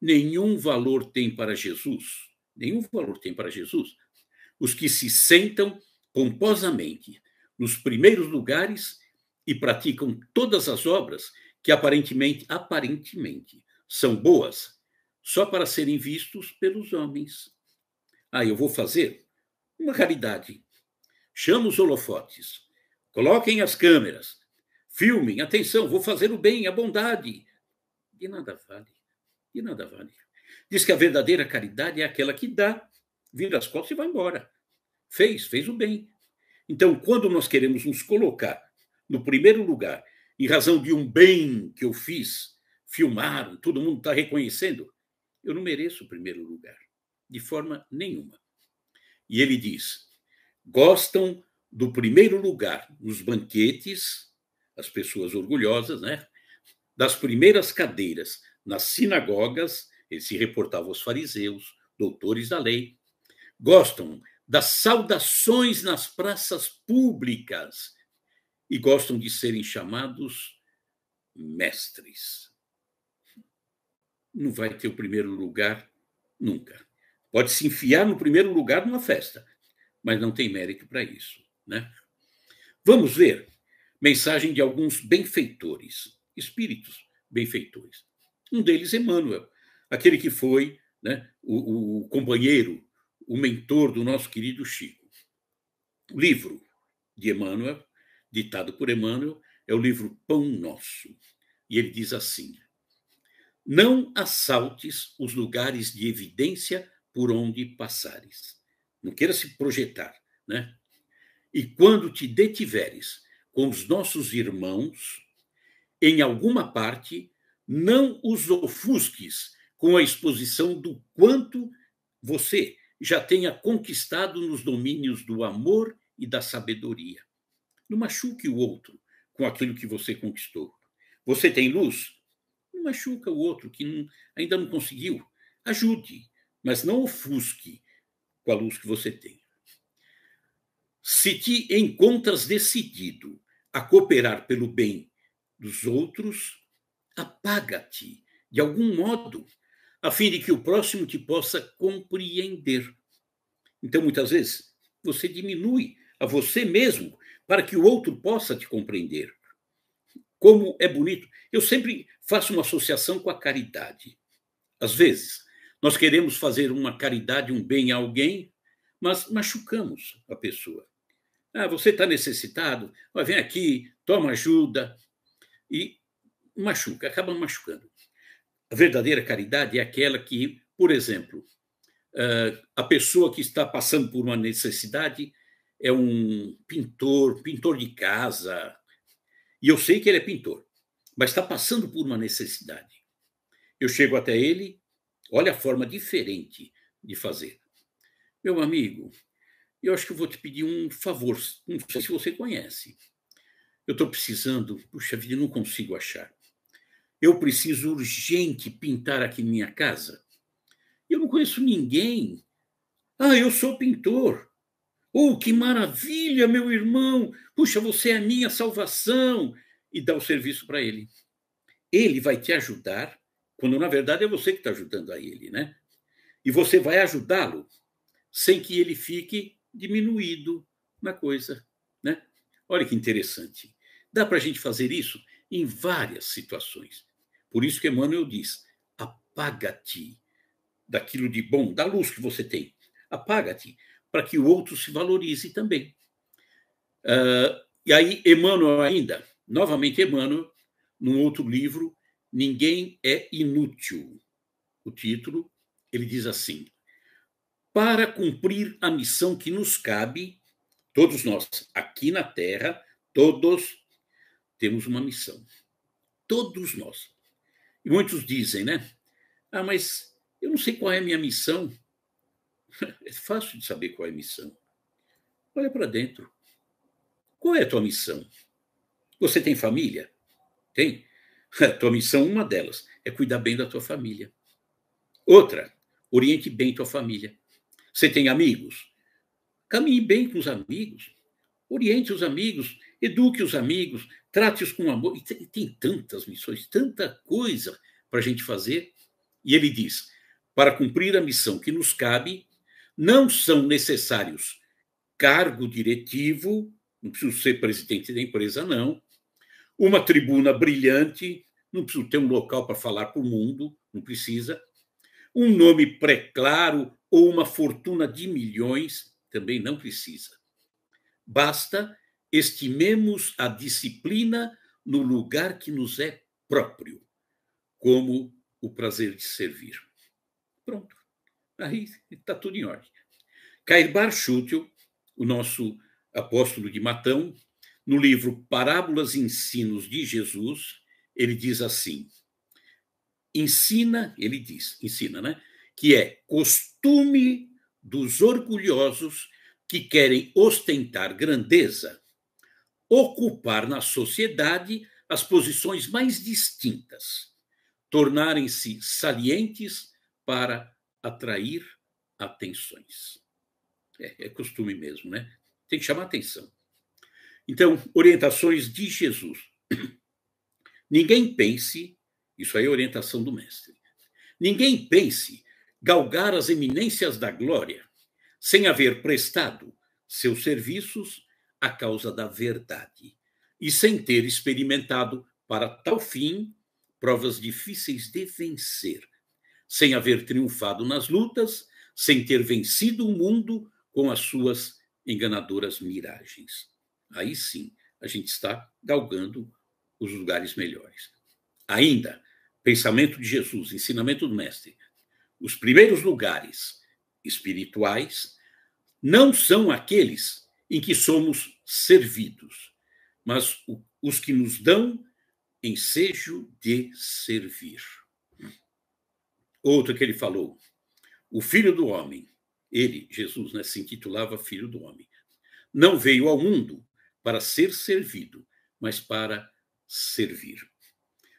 [SPEAKER 1] Nenhum valor tem para Jesus, nenhum valor tem para Jesus os que se sentam pomposamente nos primeiros lugares e praticam todas as obras que aparentemente aparentemente são boas só para serem vistos pelos homens. Ah, eu vou fazer uma caridade. Chama os holofotes, coloquem as câmeras, filmem, atenção, vou fazer o bem, a bondade, de nada vale. De nada vale. Diz que a verdadeira caridade é aquela que dá, vira as costas e vai embora. Fez, fez o bem. Então, quando nós queremos nos colocar no primeiro lugar, em razão de um bem que eu fiz, filmaram, todo mundo está reconhecendo, eu não mereço o primeiro lugar, de forma nenhuma. E ele diz: gostam do primeiro lugar nos banquetes, as pessoas orgulhosas, né? das primeiras cadeiras nas sinagogas, ele se reportava aos fariseus, doutores da lei, gostam das saudações nas praças públicas e gostam de serem chamados mestres. Não vai ter o primeiro lugar nunca. Pode se enfiar no primeiro lugar numa festa, mas não tem mérito para isso, né? Vamos ver mensagem de alguns benfeitores espíritos benfeitores. Um deles, Emmanuel, aquele que foi né, o, o companheiro, o mentor do nosso querido Chico. O livro de Emmanuel, ditado por Emmanuel, é o livro Pão Nosso. E ele diz assim: Não assaltes os lugares de evidência por onde passares. Não queira se projetar, né? E quando te detiveres com os nossos irmãos, em alguma parte, não os ofusques com a exposição do quanto você já tenha conquistado nos domínios do amor e da sabedoria. Não machuque o outro com aquilo que você conquistou. Você tem luz? Não machuca o outro que não, ainda não conseguiu. Ajude, mas não ofusque com a luz que você tem. Se te encontras decidido a cooperar pelo bem dos outros, apaga-te de algum modo, a fim de que o próximo te possa compreender. Então, muitas vezes, você diminui a você mesmo para que o outro possa te compreender. Como é bonito. Eu sempre faço uma associação com a caridade. Às vezes, nós queremos fazer uma caridade, um bem a alguém, mas machucamos a pessoa. Ah, você está necessitado? vem aqui, toma ajuda, e machuca, acaba machucando. A verdadeira caridade é aquela que, por exemplo, eh, a pessoa que está passando por uma necessidade é um pintor, pintor de casa, e eu sei que ele é pintor, mas está passando por uma necessidade. Eu chego até ele, olha a forma diferente de fazer. Meu amigo, eu acho que eu vou te pedir um favor, não sei se você conhece. Eu estou precisando, puxa vida, não consigo achar. Eu preciso urgente pintar aqui minha casa. Eu não conheço ninguém. Ah, eu sou pintor. Oh, que maravilha, meu irmão! Puxa, você é a minha salvação! E dá o serviço para ele. Ele vai te ajudar, quando na verdade é você que está ajudando a ele, né? E você vai ajudá-lo sem que ele fique diminuído na coisa, né? Olha que interessante. Dá para a gente fazer isso em várias situações. Por isso que Emmanuel diz: apaga-te daquilo de bom, da luz que você tem. Apaga-te para que o outro se valorize também. Uh, e aí, Emmanuel ainda, novamente Emmanuel, num outro livro, Ninguém é Inútil. O título, ele diz assim: Para cumprir a missão que nos cabe, todos nós aqui na Terra, todos temos uma missão. Todos nós. E muitos dizem, né? Ah, mas eu não sei qual é a minha missão. É fácil de saber qual é a missão. Olha para dentro. Qual é a tua missão? Você tem família? Tem. A tua missão, uma delas, é cuidar bem da tua família. Outra, oriente bem tua família. Você tem amigos? Caminhe bem com os amigos. Oriente os amigos Eduque os amigos, trate-os com amor. E tem, tantas missões, tanta coisa para a gente fazer. E ele diz: para cumprir a missão que nos cabe, não são necessários cargo diretivo, não preciso ser presidente da empresa, não, uma tribuna brilhante, não preciso ter um local para falar para o mundo, não precisa, um nome pré-claro ou uma fortuna de milhões, também não precisa. Basta estimemos a disciplina no lugar que nos é próprio, como o prazer de servir. Pronto. Aí está tudo em ordem. Cairbar Schutel, o nosso apóstolo de Matão, no livro Parábolas e Ensinos de Jesus, ele diz assim: ensina, ele diz, ensina, né? Que é costume dos orgulhosos que querem ostentar grandeza ocupar na sociedade as posições mais distintas, tornarem-se salientes para atrair atenções. É, é, costume mesmo, né? Tem que chamar atenção. Então, orientações de Jesus. Ninguém pense, isso aí é orientação do Mestre, ninguém pense galgar as eminências da glória sem haver prestado seus serviços a causa da verdade, e sem ter experimentado, para tal fim, provas difíceis de vencer, sem haver triunfado nas lutas, sem ter vencido o mundo com as suas enganadoras miragens. Aí sim, a gente está galgando os lugares melhores. Ainda, pensamento de Jesus, ensinamento do Mestre. Os primeiros lugares espirituais não são aqueles em que somos servidos, mas os que nos dão ensejo de servir. Outro que ele falou, o filho do homem, ele, Jesus, né, se intitulava filho do homem, não veio ao mundo para ser servido, mas para servir.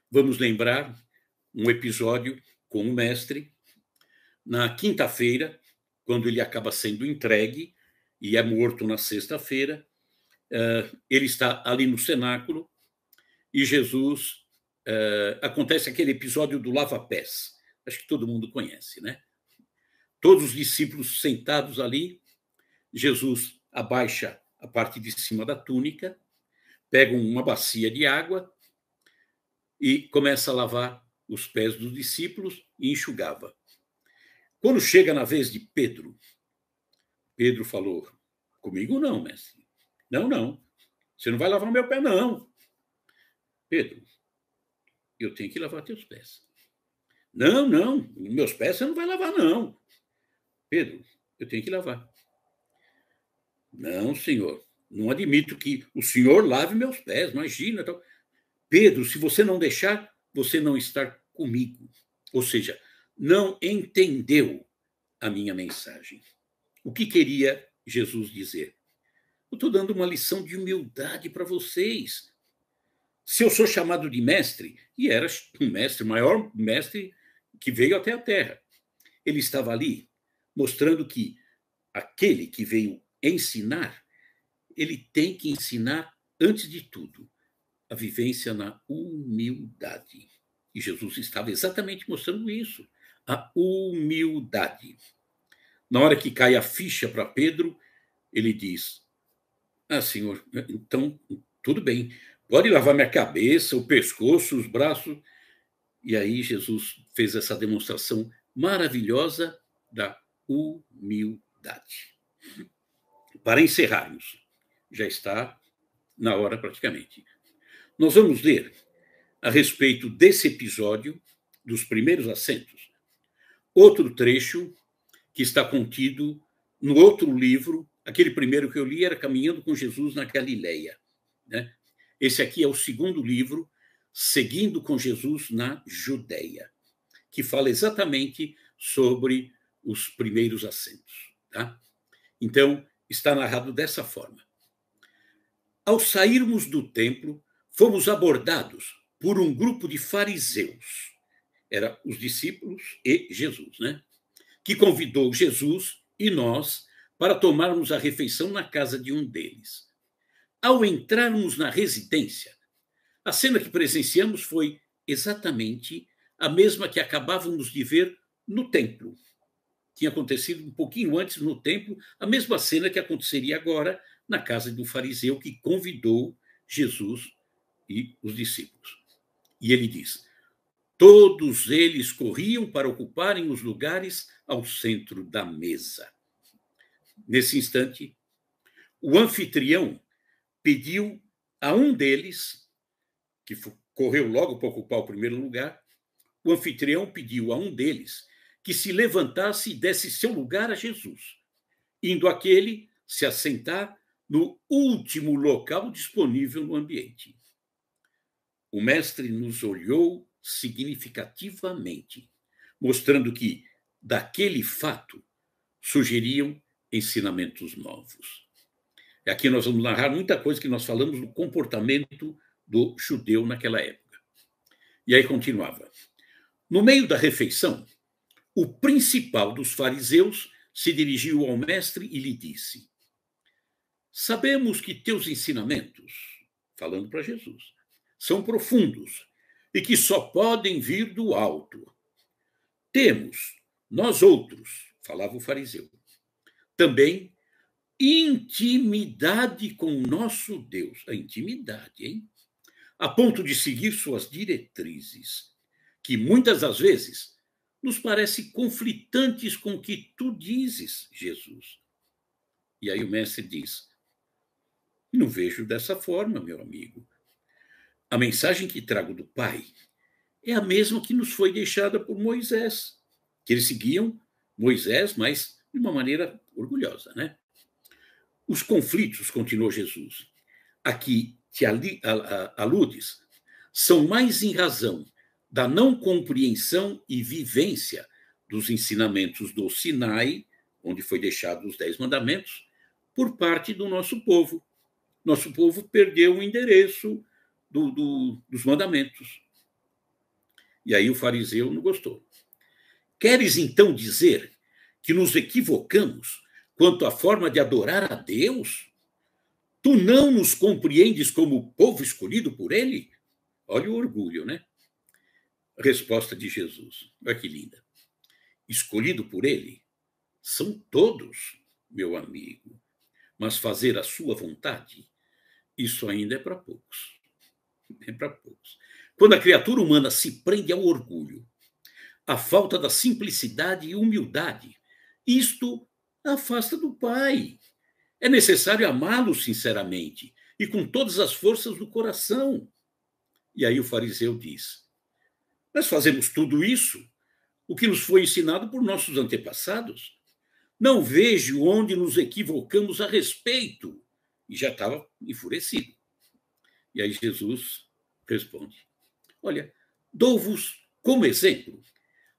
[SPEAKER 1] Vamos lembrar um episódio com o mestre, na quinta-feira, quando ele acaba sendo entregue e é morto na sexta-feira. Uh, ele está ali no cenáculo e Jesus uh, acontece aquele episódio do lava-pés. Acho que todo mundo conhece, né? Todos os discípulos sentados ali, Jesus abaixa a parte de cima da túnica, pega uma bacia de água e começa a lavar os pés dos discípulos e enxugava. Quando chega na vez de Pedro, Pedro falou: Comigo não, mestre. Não, não. Você não vai lavar meu pé, não. Pedro, eu tenho que lavar teus pés. Não, não. Meus pés você não vai lavar, não. Pedro, eu tenho que lavar. Não, senhor. Não admito que o senhor lave meus pés. Imagina. Tal. Pedro, se você não deixar, você não está comigo. Ou seja, não entendeu a minha mensagem. O que queria Jesus dizer. Eu estou dando uma lição de humildade para vocês. Se eu sou chamado de mestre, e era um mestre, o maior mestre que veio até a terra, ele estava ali mostrando que aquele que veio ensinar, ele tem que ensinar, antes de tudo, a vivência na humildade. E Jesus estava exatamente mostrando isso, a humildade. Na hora que cai a ficha para Pedro, ele diz: Ah, senhor, então tudo bem, pode lavar minha cabeça, o pescoço, os braços. E aí Jesus fez essa demonstração maravilhosa da humildade. Para encerrarmos, já está na hora praticamente. Nós vamos ler a respeito desse episódio dos primeiros assentos, outro trecho que está contido no outro livro. Aquele primeiro que eu li era Caminhando com Jesus na Galileia. Né? Esse aqui é o segundo livro, Seguindo com Jesus na Judéia, que fala exatamente sobre os primeiros assentos. Tá? Então, está narrado dessa forma. Ao sairmos do templo, fomos abordados por um grupo de fariseus. Era os discípulos e Jesus, né? que convidou Jesus e nós para tomarmos a refeição na casa de um deles. Ao entrarmos na residência, a cena que presenciamos foi exatamente a mesma que acabávamos de ver no templo. Tinha acontecido um pouquinho antes no templo, a mesma cena que aconteceria agora na casa do fariseu que convidou Jesus e os discípulos. E ele diz: Todos eles corriam para ocuparem os lugares ao centro da mesa. Nesse instante, o anfitrião pediu a um deles, que correu logo para ocupar o primeiro lugar, o anfitrião pediu a um deles que se levantasse e desse seu lugar a Jesus, indo aquele se assentar no último local disponível no ambiente. O mestre nos olhou significativamente, mostrando que daquele fato surgiriam ensinamentos novos. Aqui nós vamos narrar muita coisa que nós falamos do comportamento do judeu naquela época. E aí continuava. No meio da refeição, o principal dos fariseus se dirigiu ao mestre e lhe disse: Sabemos que teus ensinamentos, falando para Jesus, são profundos e que só podem vir do alto. Temos, nós outros, falava o fariseu, também intimidade com nosso Deus. A intimidade, hein? A ponto de seguir suas diretrizes, que muitas das vezes nos parece conflitantes com o que tu dizes, Jesus. E aí o mestre diz: Não vejo dessa forma, meu amigo. A mensagem que trago do Pai é a mesma que nos foi deixada por Moisés, que eles seguiam Moisés, mas de uma maneira orgulhosa, né? Os conflitos, continuou Jesus, a que te aludes, são mais em razão da não compreensão e vivência dos ensinamentos do Sinai, onde foi deixado os Dez Mandamentos, por parte do nosso povo. Nosso povo perdeu o endereço, do, do, dos mandamentos. E aí o fariseu não gostou. Queres então dizer que nos equivocamos quanto à forma de adorar a Deus? Tu não nos compreendes como povo escolhido por ele? Olha o orgulho, né? Resposta de Jesus. Olha que linda. Escolhido por ele são todos, meu amigo, mas fazer a sua vontade, isso ainda é para poucos. para poucos. Quando a criatura humana se prende ao orgulho, à falta da simplicidade e humildade, isto afasta do Pai. É necessário amá-lo sinceramente e com todas as forças do coração. E aí o fariseu diz: Nós fazemos tudo isso, o que nos foi ensinado por nossos antepassados. Não vejo onde nos equivocamos a respeito. E já estava enfurecido. E aí Jesus responde: Olha, dou-vos como exemplo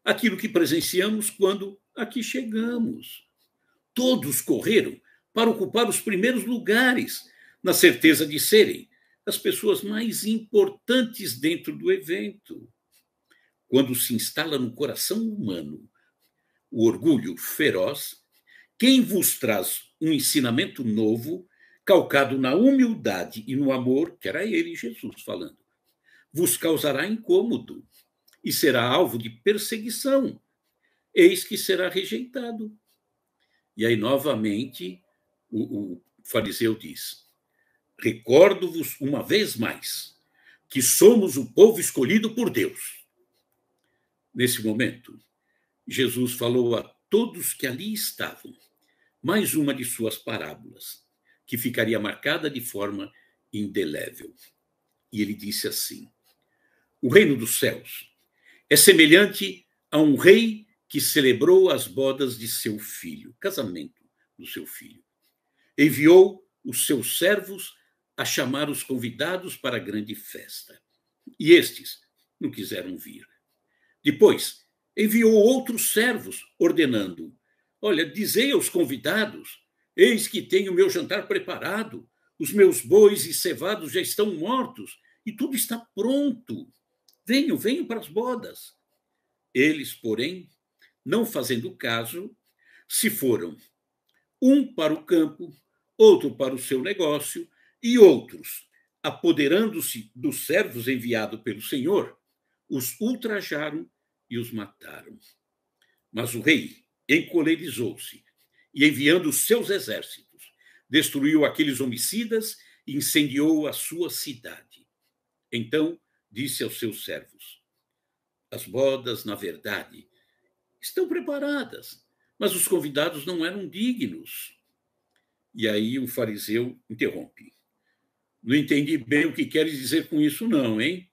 [SPEAKER 1] aquilo que presenciamos quando aqui chegamos. Todos correram para ocupar os primeiros lugares, na certeza de serem as pessoas mais importantes dentro do evento. Quando se instala no coração humano o orgulho feroz, quem vos traz um ensinamento novo calcado na humildade e no amor, que era ele, Jesus, falando, vos causará incômodo e será alvo de perseguição. Eis que será rejeitado. E aí, novamente, o, o fariseu diz: Recordo-vos uma vez mais que somos o povo escolhido por Deus. Nesse momento, Jesus falou a todos que ali estavam mais uma de suas parábolas que ficaria marcada de forma indelével. E ele disse assim: O reino dos céus é semelhante a um rei que celebrou as bodas de seu filho, casamento do seu filho. Enviou os seus servos a chamar os convidados para a grande festa. E estes não quiseram vir. Depois, enviou outros servos, ordenando: Olha, dizei aos convidados Eis que tenho meu jantar preparado, os meus bois e cevados já estão mortos, e tudo está pronto. venho venho para as bodas. Eles, porém, não fazendo caso, se foram, um para o campo, outro para o seu negócio, e outros, apoderando-se dos servos enviados pelo Senhor, os ultrajaram e os mataram. Mas o rei encolerizou-se e enviando os seus exércitos. Destruiu aqueles homicidas e incendiou a sua cidade. Então disse aos seus servos: As bodas, na verdade, estão preparadas, mas os convidados não eram dignos. E aí um fariseu interrompe. Não entendi bem o que queres dizer com isso, não, hein?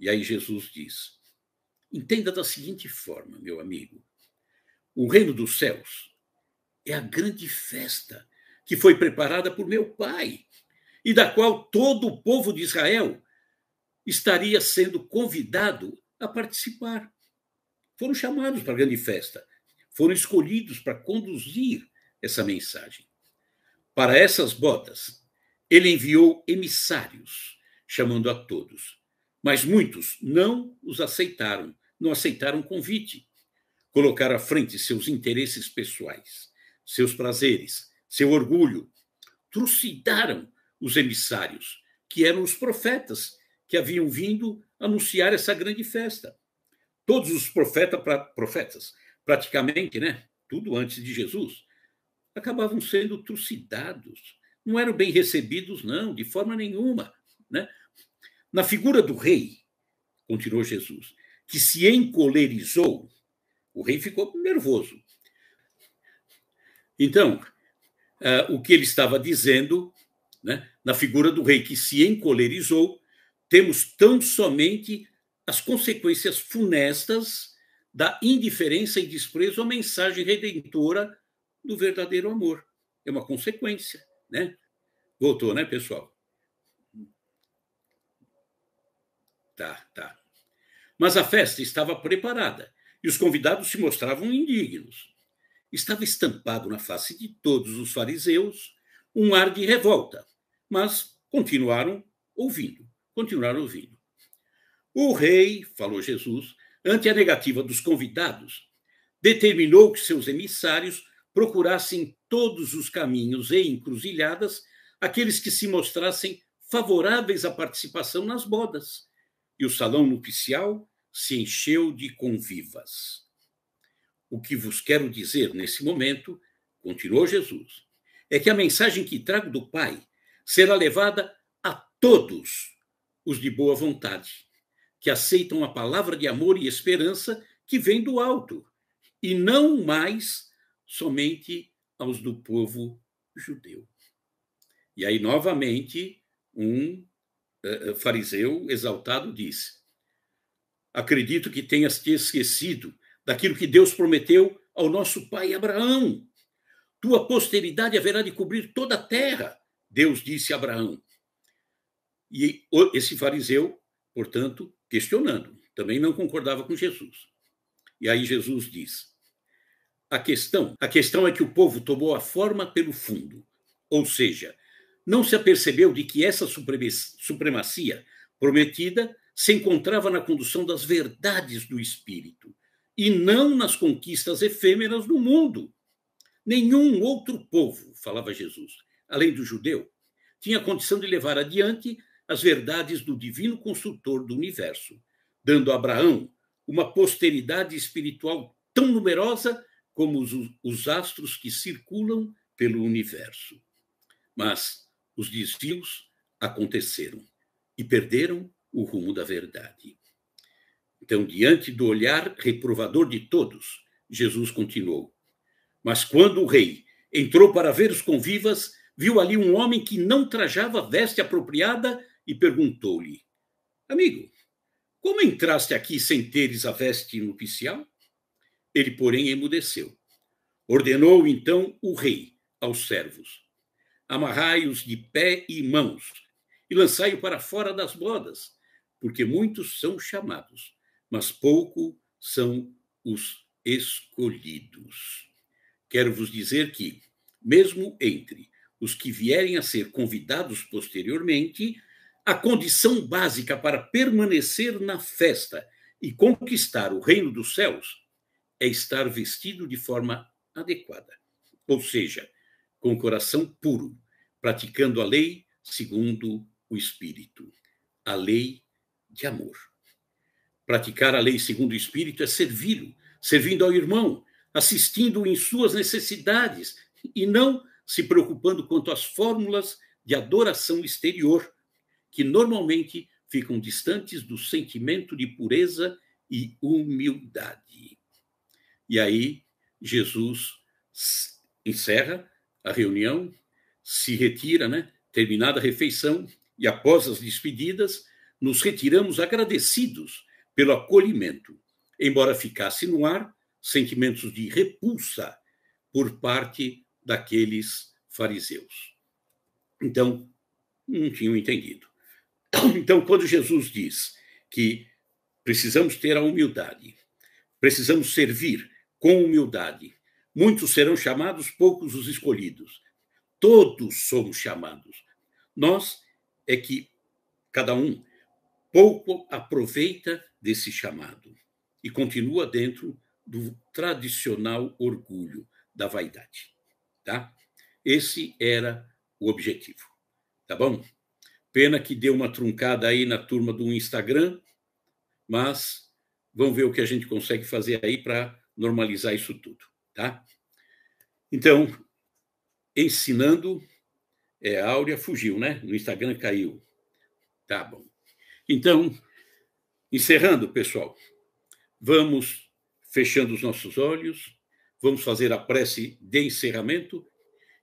[SPEAKER 1] E aí Jesus diz: Entenda da seguinte forma, meu amigo: o reino dos céus é a grande festa que foi preparada por meu pai e da qual todo o povo de Israel estaria sendo convidado a participar. Foram chamados para a grande festa, foram escolhidos para conduzir essa mensagem. Para essas bodas, ele enviou emissários, chamando a todos. Mas muitos não os aceitaram, não aceitaram o convite. Colocaram à frente seus interesses pessoais seus prazeres, seu orgulho. Trucidaram os emissários, que eram os profetas que haviam vindo anunciar essa grande festa. Todos os profeta, pra, profetas, praticamente, né? Tudo antes de Jesus, acabavam sendo trucidados. Não eram bem recebidos, não, de forma nenhuma. Né? Na figura do rei, continuou Jesus, que se encolerizou, o rei ficou nervoso. Então, uh, o que ele estava dizendo, né, na figura do rei que se encolerizou, temos tão somente as consequências funestas da indiferença e desprezo à mensagem redentora do verdadeiro amor. É uma consequência, né? Voltou, né, pessoal? Tá, tá. Mas a festa estava preparada e os convidados se mostravam indignos estava estampado na face de todos os fariseus um ar de revolta, mas continuaram ouvindo, continuaram ouvindo. O rei, falou Jesus, ante a negativa dos convidados, determinou que seus emissários procurassem todos os caminhos e encruzilhadas aqueles que se mostrassem favoráveis à participação nas bodas. E o salão nupcial se encheu de convivas. O que vos quero dizer nesse momento, continuou Jesus, é que a mensagem que trago do Pai será levada a todos os de boa vontade, que aceitam a palavra de amor e esperança que vem do alto, e não mais somente aos do povo judeu. E aí, novamente, um uh, fariseu exaltado disse: Acredito que tenhas te esquecido daquilo que Deus prometeu ao nosso pai Abraão. Tua posteridade haverá de cobrir toda a terra, Deus disse a Abraão. E esse fariseu, portanto, questionando, também não concordava com Jesus. E aí Jesus diz: A questão, a questão é que o povo tomou a forma pelo fundo, ou seja, não se apercebeu de que essa supremacia prometida se encontrava na condução das verdades do espírito e não nas conquistas efêmeras do mundo. Nenhum outro povo, falava Jesus, além do judeu, tinha condição de levar adiante as verdades do divino construtor do universo, dando a Abraão uma posteridade espiritual tão numerosa como os, os astros que circulam pelo universo. Mas os desvios aconteceram e perderam o rumo da verdade. Então, diante do olhar reprovador de todos, Jesus continuou: Mas quando o rei entrou para ver os convivas, viu ali um homem que não trajava veste apropriada e perguntou-lhe: Amigo, como entraste aqui sem teres a veste nupcial? Ele, porém, emudeceu. Ordenou então o rei aos servos: Amarrai-os de pé e mãos e lançai-o para fora das bodas, porque muitos são chamados, mas pouco são os escolhidos. Quero vos dizer que, mesmo entre os que vierem a ser convidados posteriormente, a condição básica para permanecer na festa e conquistar o reino dos céus é estar vestido de forma adequada, ou seja, com o coração puro, praticando a lei segundo o Espírito, a lei de amor. Praticar a lei segundo o Espírito é servi-lo, servindo ao irmão, assistindo em suas necessidades e não se preocupando quanto às fórmulas de adoração exterior, que normalmente ficam distantes do sentimento de pureza e humildade. E aí, Jesus encerra a reunião, se retira, né? Terminada a refeição e após as despedidas, nos retiramos agradecidos pelo acolhimento, embora ficasse no ar sentimentos de repulsa por parte daqueles fariseus. Então, não tinham entendido. Então, quando Jesus diz que precisamos ter a humildade, precisamos servir com humildade, muitos serão chamados, poucos os escolhidos. Todos somos chamados. Nós é que cada um pouco aproveita desse chamado e continua dentro do tradicional orgulho da vaidade, tá? Esse era o objetivo, tá bom? Pena que deu uma truncada aí na turma do Instagram, mas vamos ver o que a gente consegue fazer aí para normalizar isso tudo, tá? Então, ensinando, é, a Áurea fugiu, né? No Instagram caiu. Tá bom. Então, encerrando, pessoal, vamos fechando os nossos olhos, vamos fazer a prece de encerramento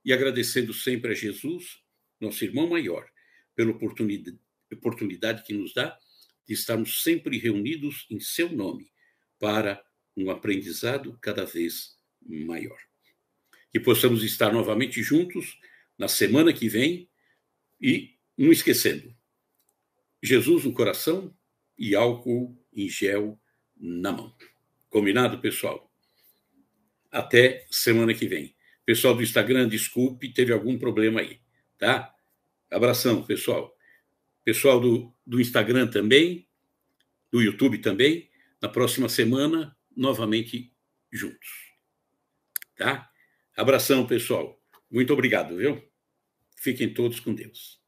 [SPEAKER 1] e agradecendo sempre a Jesus, nosso irmão maior, pela oportunidade, oportunidade que nos dá de estarmos sempre reunidos em seu nome para um aprendizado cada vez maior. Que possamos estar novamente juntos na semana que vem e não esquecendo, Jesus no coração e álcool em gel na mão. Combinado, pessoal? Até semana que vem. Pessoal do Instagram, desculpe, teve algum problema aí, tá? Abração, pessoal. Pessoal do, do Instagram também, do YouTube também. Na próxima semana, novamente juntos, tá? Abração, pessoal. Muito obrigado, viu? Fiquem todos com Deus.